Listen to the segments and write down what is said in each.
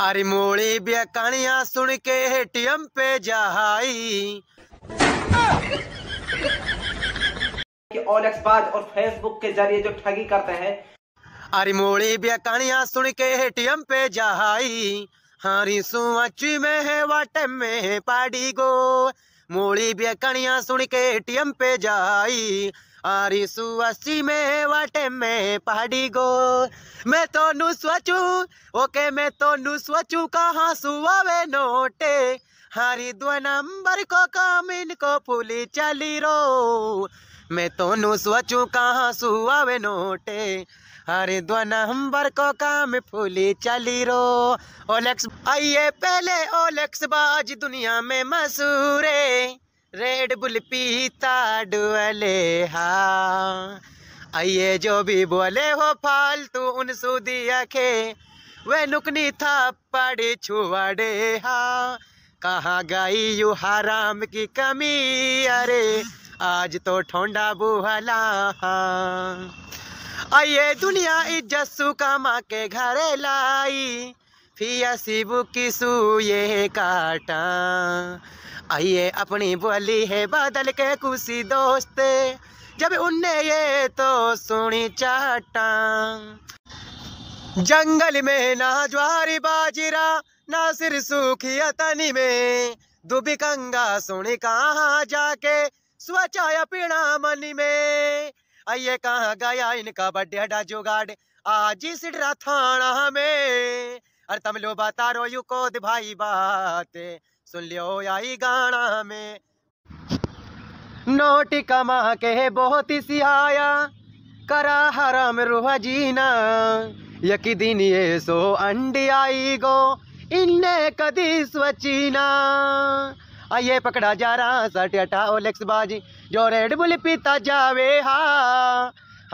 अरे अरिमोड़ी ब्याकानिया सुन के एटीएम पे जहाई ऑल और फेसबुक के जरिए जो ठगी करते हैं अरे अरिमोड़ी ब्याकानिया सुन के एटीएम पे जहाई हरी सुची में है वाटे में है पाड़ी गो मोड़ी ब्याकानिया सुन के एटीएम पे जहाई ಆರಿಸು ಅಸಿಮೆ ವಾಟೆಮ್ಮೆ ಪಹಾಡಿಗೋ ಮೆ ತೋನು ಸ್ವಚು ಓಕೆ ಮೆ ತೋನು ಸ್ವಚು ಕಹಾ ಸುವೆ ನೋಟೆ ಹಾರಿ ದ್ವ को ಕೋ ಕಾಮಿನ್ पुली चली रो मैं तो नु सोचू कहाँ सुवावे नोटे हरी दो नंबर को काम फूली चली रो ओलेक्स आइए पहले ओलेक्स बाज दुनिया में मसूरे रेड बुल पीता डुअले हाँ आइए जो भी बोले हो फालतू उन सूदी आखे वे नुकनी था पड़े छुआड़े हाँ कहाँ गई यू हराम की कमी अरे आज तो ठोंडा बुहला आइए दुनिया इज्जसू कमा के घरे लाई फिया सिबू की सूए काटा आइए अपनी बोली है बादल के कुसी दोस्त जब उन्ने ये तो सुनी चाटा जंगल में ना ज्वारी बाजरा ना सिर सूखी तनी में दुबी कंगा सुनी कहाँ जाके स्वचाया पीड़ा मनी में आइए कहाँ गया इनका बड्डे हटा जुगाड़ आज इस थाना में अरे तम लो बता रो यू को दिभाई बात सुन लियो आई गाना में नोटी कमा के बहुत सिहाया करा हराम रूह जीना यकी दिन ये सो अंडी आई गो इन्ने कदी स्वचीना आइए पकड़ा जा रहा सट हटाओ लेक्स बाजी जो रेड बुल पीता जावे हा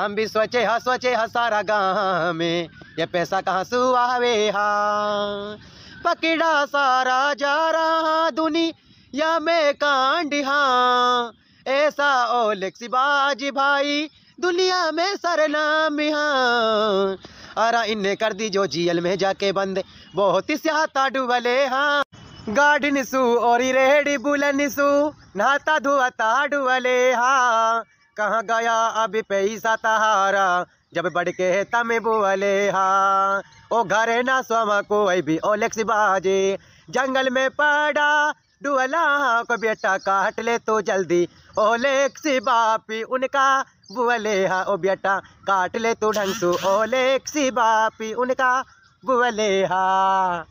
हम भी सोचे हा सोचे हा सारा गाँव में ये पैसा कहाँ सुहावे हा पकड़ा सारा जा रहा दुनिया में कांड हाँ ऐसा ओ लेक्सीबाज भाई दुनिया में सरनाम हाँ अरा इन्हें कर दी जो जीएल में जाके बंद बहुत ही सियाता डुबले हाँ गाड़ी सू और रेहड़ी बुलन नहाता धुआता डुबले हाँ कहाँ गया अब पैसा तहारा जब बढ़ के तमे बोले हा ओ घरे ना सोमा को भी ओलेक्स बाजे जंगल में पड़ा डुअला को बेटा काट ले तो जल्दी ओलेक्स बापी उनका बोले हा ओ बेटा काट ले तो ढंग तो ओलेक्स बापी उनका बोले हा